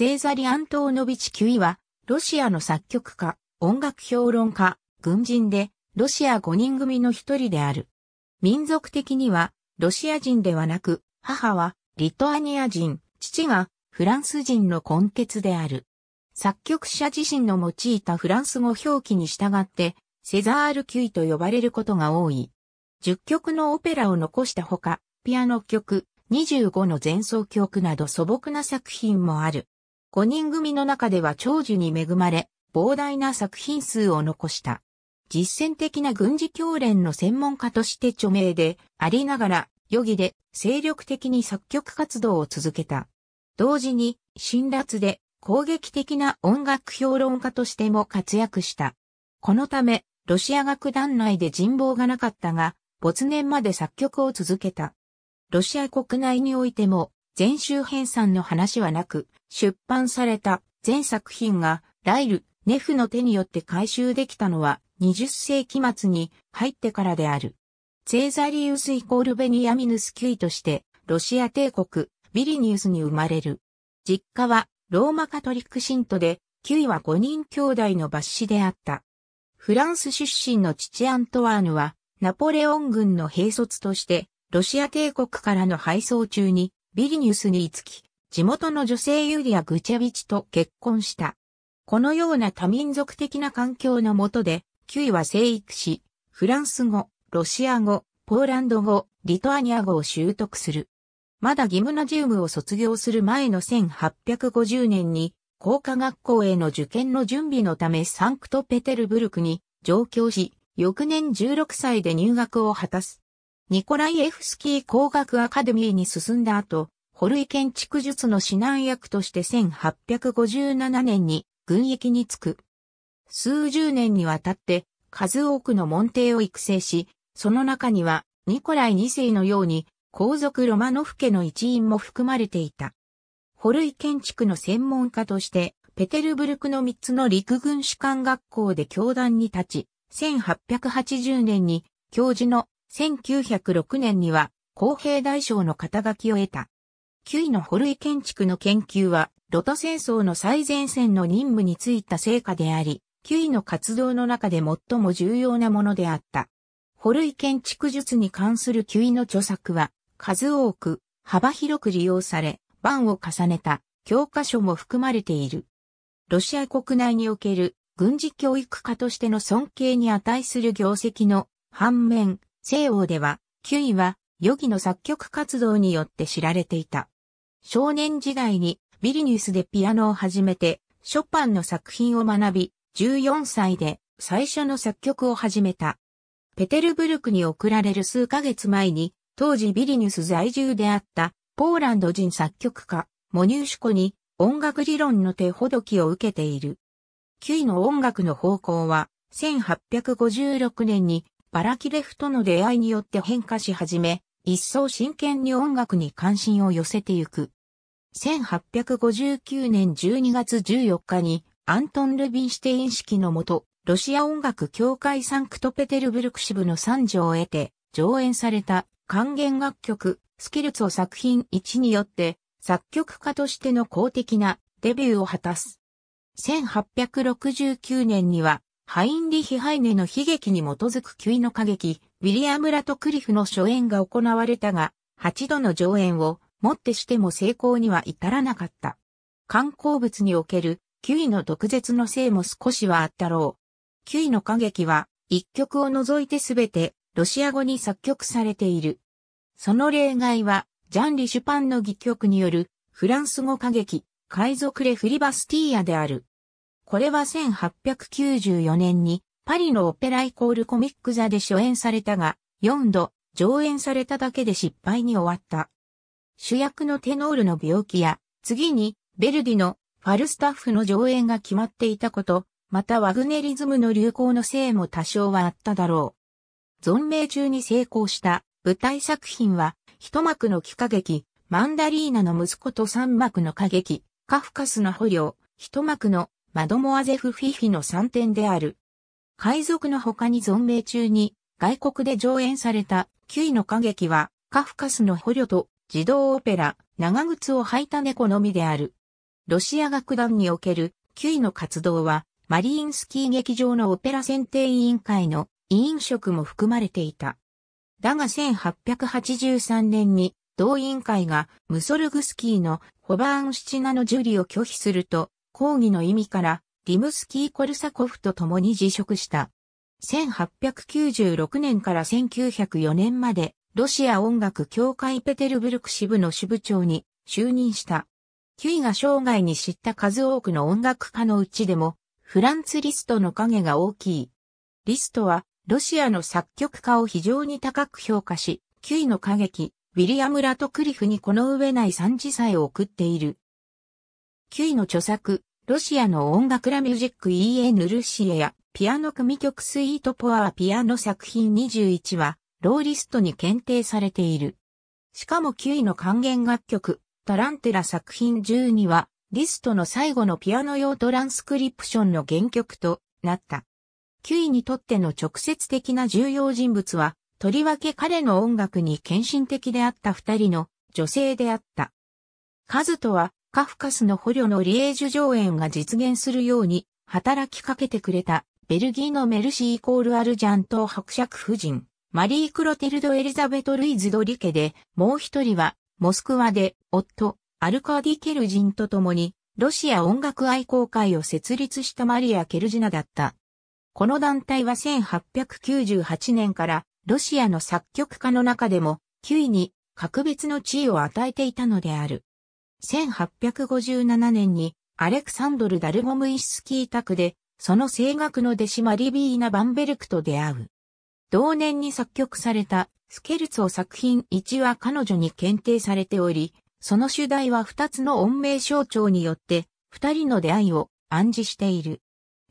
セーザリ・アントーノビチ・キュイは、ロシアの作曲家、音楽評論家、軍人で、ロシア5人組の一人である。民族的には、ロシア人ではなく、母は、リトアニア人、父が、フランス人の根血である。作曲者自身の用いたフランス語表記に従って、セザール・キュイと呼ばれることが多い。10曲のオペラを残したほか、ピアノ曲、25の前奏曲など素朴な作品もある。5人組の中では長寿に恵まれ、膨大な作品数を残した。実践的な軍事教練の専門家として著名でありながら、余儀で精力的に作曲活動を続けた。同時に、辛辣で攻撃的な音楽評論家としても活躍した。このため、ロシア楽団内で人望がなかったが、没年まで作曲を続けた。ロシア国内においても、全集編纂の話はなく、出版された全作品がライル、ネフの手によって回収できたのは20世紀末に入ってからである。ツーザリウスイコールベニヤミヌスキーとして、ロシア帝国、ビリニウスに生まれる。実家はローマカトリック信徒で、キュイは5人兄弟の抜子であった。フランス出身の父アントワーヌは、ナポレオン軍の兵卒として、ロシア帝国からの配送中にビリニュスに着つき、地元の女性ユリア・グチャビチと結婚した。このような多民族的な環境の下で、キュイは生育し、フランス語、ロシア語、ポーランド語、リトアニア語を習得する。まだギムナジウムを卒業する前の1850年に、工科学校への受験の準備のためサンクトペテルブルクに上京し、翌年16歳で入学を果たす。ニコライエフスキー工学アカデミーに進んだ後、ホルイ建築術の指南役として1857年に軍役に就く。数十年にわたって数多くの門弟を育成し、その中にはニコライ2世のように皇族ロマノフ家の一員も含まれていた。ホルイ建築の専門家として、ペテルブルクの3つの陸軍士官学校で教壇に立ち、1880年に教授の1906年には公平大賞の肩書きを得た。9位のホルイ建築の研究は、ロト戦争の最前線の任務についた成果であり、9位の活動の中で最も重要なものであった。ホルイ建築術に関する9位の著作は、数多く、幅広く利用され、版を重ねた教科書も含まれている。ロシア国内における軍事教育家としての尊敬に値する業績の反面、西欧では、9位は、ヨギの作曲活動によって知られていた。少年時代にビリニュスでピアノを始めて、ショパンの作品を学び、14歳で最初の作曲を始めた。ペテルブルクに送られる数ヶ月前に、当時ビリニュス在住であったポーランド人作曲家、モニューシュコに音楽理論の手ほどきを受けている。キュイの音楽の方向は、1856年にバラキレフとの出会いによって変化し始め、一層真剣に音楽に関心を寄せてゆく。1859年12月14日に、アントン・ルビンシテイン式のもと、ロシア音楽協会サンクトペテルブルク支部の参上を得て、上演された還元楽曲、スキルツを作品1によって、作曲家としての公的なデビューを果たす。1869年には、ハインリヒ・ハイネの悲劇に基づく9位の歌劇、ウィリアム・ラトクリフの初演が行われたが、8度の上演をもってしても成功には至らなかった。観光物における9位の毒舌のせいも少しはあったろう。9位の歌劇は、一曲を除いてすべて、ロシア語に作曲されている。その例外は、ジャン・リ・シュパンの戯曲による、フランス語歌劇、海賊レ・フリバスティーヤである。これは1894年にパリのオペライコールコミック座で初演されたが、4度上演されただけで失敗に終わった。主役のテノールの病気や、次にベルディのファルスタッフの上演が決まっていたこと、またワグネリズムの流行のせいも多少はあっただろう。存命中に成功した舞台作品は、一幕の幾歌劇、マンダリーナの息子と三幕の歌劇、カフカスの捕虜、一幕のマドモアゼフ・フィフィの3点である。海賊の他に存命中に外国で上演された9位の歌劇はカフカスの捕虜と自動オペラ長靴を履いた猫のみである。ロシア楽団における9位の活動はマリインスキー劇場のオペラ選定委員会の委員職も含まれていた。だが1883年に同委員会がムソルグスキーのホバーン・シチナの受理を拒否すると抗議の意味から、リムスキー・コルサコフと共に辞職した。1896年から1904年まで、ロシア音楽協会ペテルブルク支部の支部長に就任した。キュイが生涯に知った数多くの音楽家のうちでも、フランツ・リストの影が大きい。リストは、ロシアの作曲家を非常に高く評価し、キュイの歌劇、ウィリアム・ラトクリフにこの上ない三次祭を送っている。キュイの著作、ロシアの音楽ラミュージック EN ルシエやピアノ組曲スイートポアーピアノ作品21は、ローリストに検定されている。しかも9位の還元楽曲、タランテラ作品12は、リストの最後のピアノ用トランスクリプションの原曲となった。9位にとっての直接的な重要人物は、とりわけ彼の音楽に献身的であった二人の女性であった。カズトはカフカスの捕虜のリエージュ上演が実現するように働きかけてくれたベルギーのメルシーイコールアルジャン島伯爵夫人、マリー・クロテルド・エリザベト・ルイズ・ドリケで、もう一人は、モスクワで、夫、アルカーディ・ケルジンと共に、ロシア音楽愛好会を設立したマリア・ケルジナだった。この団体は1898年から、ロシアの作曲家の中でも、9位に、格別の地位を与えていたのである。1857年にアレクサンドル・ダルゴムイスキー宅で、その声楽の弟子マリビーナ・バンベルクと出会う。同年に作曲されたスケルツォ作品1は彼女に検定されており、その主題は2つの音名象徴によって、2人の出会いを暗示している。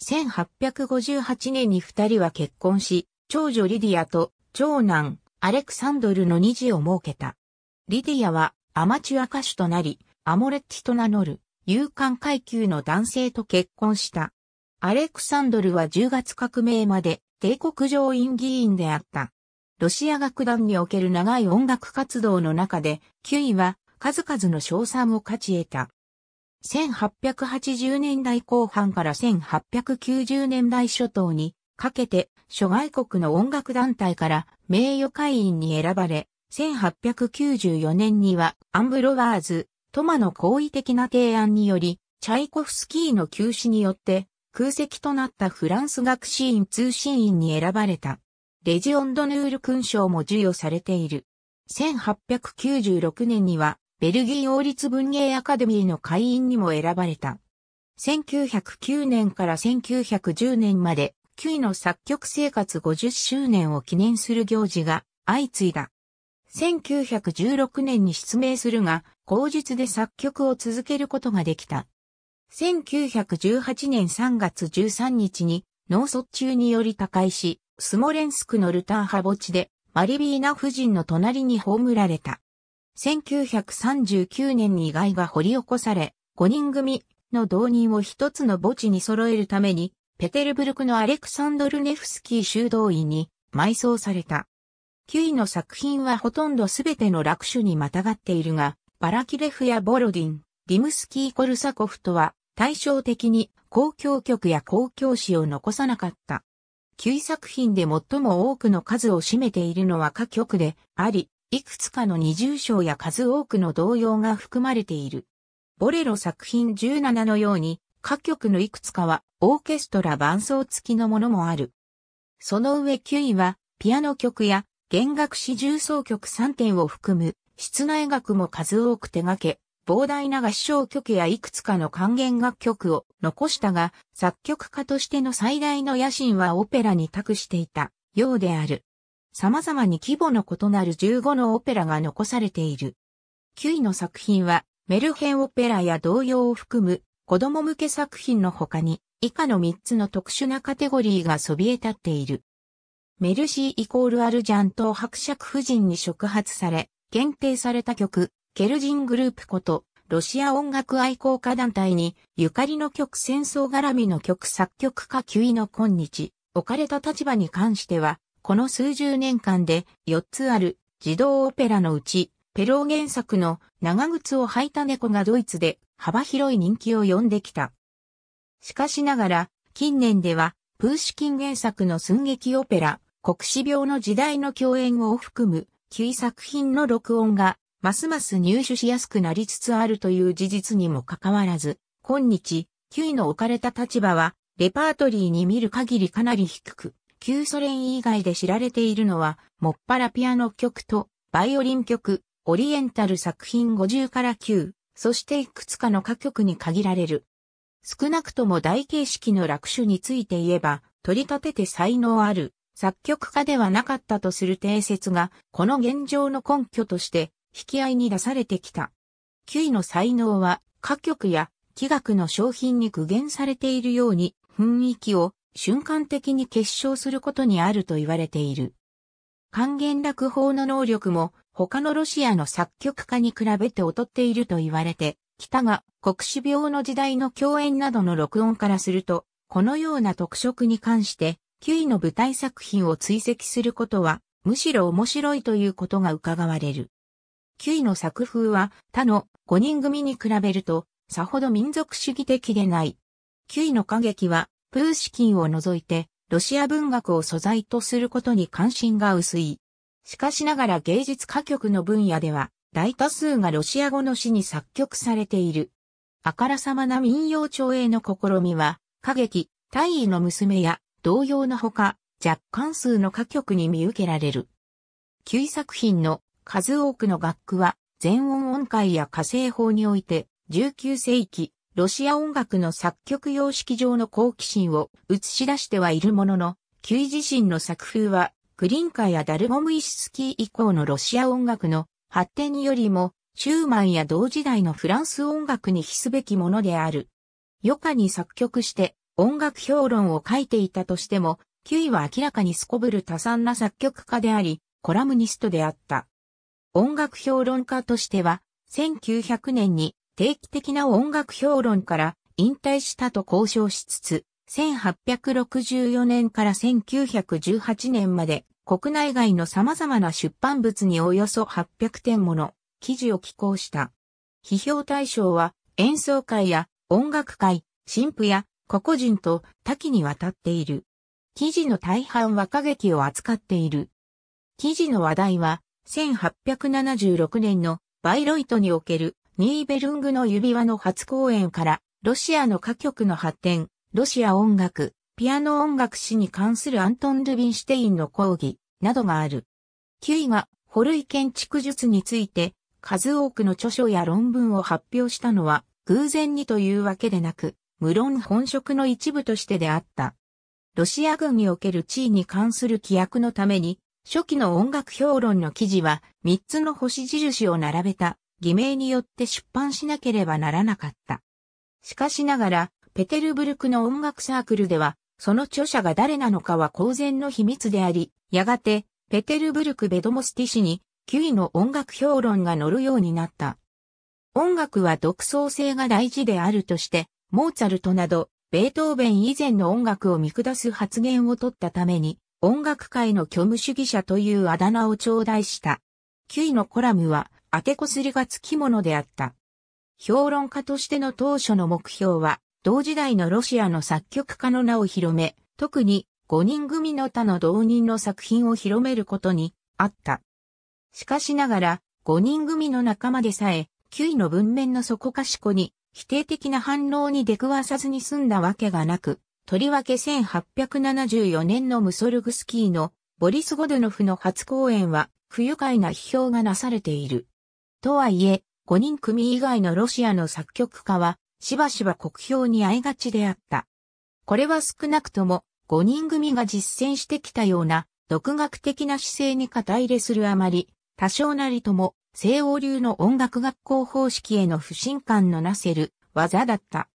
1858年に2人は結婚し、長女リディアと長男アレクサンドルの2児を設けた。リディアはアマチュア歌手となり、アモレッティと名乗る、勇敢階級の男性と結婚した。アレクサンドルは10月革命まで帝国上院議員であった。ロシア楽団における長い音楽活動の中で、キュイは数々の賞賛を勝ち得た。1880年代後半から1890年代初頭にかけて諸外国の音楽団体から名誉会員に選ばれ、1894年にはアンブロワーズ、トマの好意的な提案により、チャイコフスキーの休止によって空席となったフランス学士院通信院に選ばれた。レジオンドヌール勲章も授与されている。1896年には、ベルギー王立文芸アカデミーの会員にも選ばれた。1909年から1910年まで、9位の作曲生活50周年を記念する行事が相次いだ。1916年に失明するが、口述で作曲を続けることができた。1918年3月13日に脳卒中により他界し、スモレンスクのルターハ墓地でマリビーナ夫人の隣に葬られた。1939年に骸が掘り起こされ、5人組の同人を一つの墓地に揃えるために、ペテルブルクのアレクサンドルネフスキー修道院に埋葬された。9位の作品はほとんどすべての楽種にまたがっているが、バラキレフやボロディン、リムスキー・コルサコフとは対照的に公共曲や公共詩を残さなかった。9作品で最も多くの数を占めているのは歌曲であり、いくつかの二重章や数多くの動揺が含まれている。ボレロ作品17のように、歌曲のいくつかはオーケストラ伴奏付きのものもある。その上9位は、ピアノ曲や弦楽四重奏曲3点を含む室内楽も数多く手掛け、膨大な合唱曲やいくつかの還元楽曲を残したが、作曲家としての最大の野心はオペラに託していたようである。様々に規模の異なる15のオペラが残されている。9位の作品は、メルヘンオペラや童謡を含む子供向け作品の他に、以下の3つの特殊なカテゴリーがそびえ立っている。メルシーイコールアルジャント伯爵夫人に触発され、限定された曲、ケルジングループこと、ロシア音楽愛好家団体に、ゆかりの曲戦争絡みの曲作曲家9位の今日、置かれた立場に関しては、この数十年間で4つある児童オペラのうち、ペロー原作の長靴を履いた猫がドイツで幅広い人気を呼んできた。しかしながら、近年では、プーシキン原作の寸劇オペラ、国死病の時代の共演を含む旧作品の録音が、ますます入手しやすくなりつつあるという事実にもかかわらず、今日、旧の置かれた立場は、レパートリーに見る限りかなり低く、旧ソ連以外で知られているのは、もっぱらピアノ曲と、バイオリン曲、オリエンタル作品50から9、そしていくつかの歌曲に限られる。少なくとも大形式の楽種について言えば、取り立てて才能ある、作曲家ではなかったとする定説が、この現状の根拠として、引き合いに出されてきた。キュイの才能は、歌曲や、器楽の商品に具現されているように、雰囲気を瞬間的に結晶することにあると言われている。還元楽法の能力も、他のロシアの作曲家に比べて劣っていると言われて、北が国死病の時代の共演などの録音からすると、このような特色に関して9位の舞台作品を追跡することは、むしろ面白いということが伺われる。9位の作風は、他の5人組に比べると、さほど民族主義的でない。9位の歌劇は、プーシキンを除いて、ロシア文学を素材とすることに関心が薄い。しかしながら芸術歌曲の分野では、大多数がロシア語の詩に作曲されている。あからさまな民謡調営の試みは、歌劇、大尉の娘や同様のほか、若干数の歌曲に見受けられる。9作品の数多くの楽譜は、全音音階や火星法において、19世紀、ロシア音楽の作曲様式上の好奇心を映し出してはいるものの、旧自身の作風は、クリンカやダルゴムイシスキー以降のロシア音楽の発展によりも、シューマンや同時代のフランス音楽に比すべきものである。余暇に作曲して音楽評論を書いていたとしても、キュイは明らかにすこぶる多産な作曲家であり、コラムニストであった。音楽評論家としては、1900年に定期的な音楽評論から引退したと交渉しつつ、1864年から1918年まで国内外の様々な出版物におよそ800点もの記事を寄稿した。批評対象は演奏会や音楽会、神父や個々人と多岐にわたっている。記事の大半は歌劇を扱っている。記事の話題は、1876年のバイロイトにおけるニーベルングの指輪の初公演から、ロシアの歌曲の発展、ロシア音楽、ピアノ音楽史に関するアントン・ルビンシュテインの講義、などがある。9位が、ホルイ建築術について、数多くの著書や論文を発表したのは、偶然にというわけでなく、無論本職の一部としてであった。ロシア軍における地位に関する規約のために、初期の音楽評論の記事は3つの星印を並べた偽名によって出版しなければならなかった。しかしながら、ペテルブルクの音楽サークルでは、その著者が誰なのかは公然の秘密であり、やがて、ペテルブルク・ベドモスティ氏に、9位の音楽評論が載るようになった。音楽は独創性が大事であるとして、モーツァルトなど、ベートーベン以前の音楽を見下す発言を取ったために、音楽界の虚無主義者というあだ名を頂戴した。9位のコラムは、当てこすりがつきものであった。評論家としての当初の目標は、同時代のロシアの作曲家の名を広め、特に5人組の他の同人の作品を広めることにあった。しかしながら、5人組の仲間でさえ、9位の文面の底かしこに、否定的な反応に出くわさずに済んだわけがなく、とりわけ1874年のムソルグスキーのボリス・ゴドノフの初公演は不愉快な批評がなされている。とはいえ、5人組以外のロシアの作曲家は、しばしば国評に会いがちであった。これは少なくとも、5人組が実践してきたような、独学的な姿勢に肩入れするあまり、多少なりとも、西欧流の音楽学校方式への不信感のなせる技だった。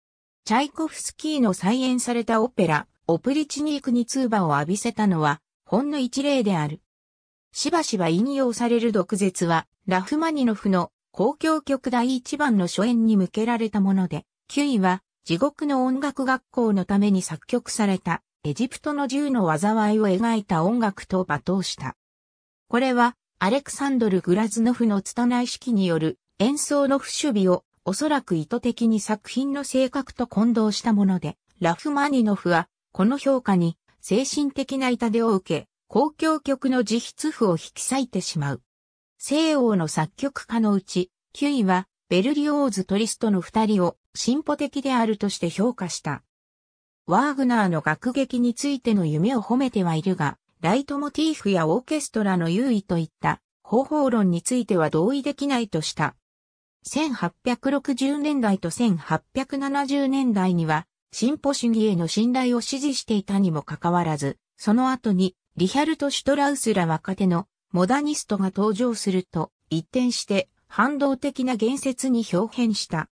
チャイコフスキーの再演されたオペラ、オプリチニークに通話を浴びせたのは、ほんの一例である。しばしば引用される毒舌は、ラフマニノフの公共曲第一番の初演に向けられたもので、9位は、地獄の音楽学校のために作曲された、エジプトの銃の災いを描いた音楽と罵倒した。これは、アレクサンドル・グラズノフの拙い式による演奏の不守備をおそらく意図的に作品の性格と混同したもので、ラフマニノフはこの評価に精神的な痛手を受け、公共曲の自筆譜を引き裂いてしまう。西欧の作曲家のうち、9位はベルリオーズ・トリストの二人を進歩的であるとして評価した。ワーグナーの楽劇についての夢を褒めてはいるが、ライトモティーフやオーケストラの優位といった方法論については同意できないとした。1860年代と1870年代には、進歩主義への信頼を支持していたにもかかわらず、その後に、リヒャルト・シュトラウスら若手のモダニストが登場すると、一転して反動的な言説に表変した。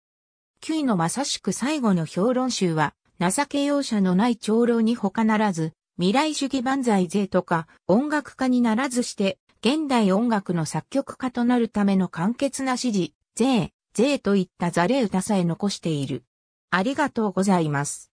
9位のまさしく最後の評論集は、情け容赦のない長老に他ならず、未来主義万歳税とか、音楽家にならずして、現代音楽の作曲家となるための簡潔な指示、税、税といったザレ歌さえ残している。ありがとうございます。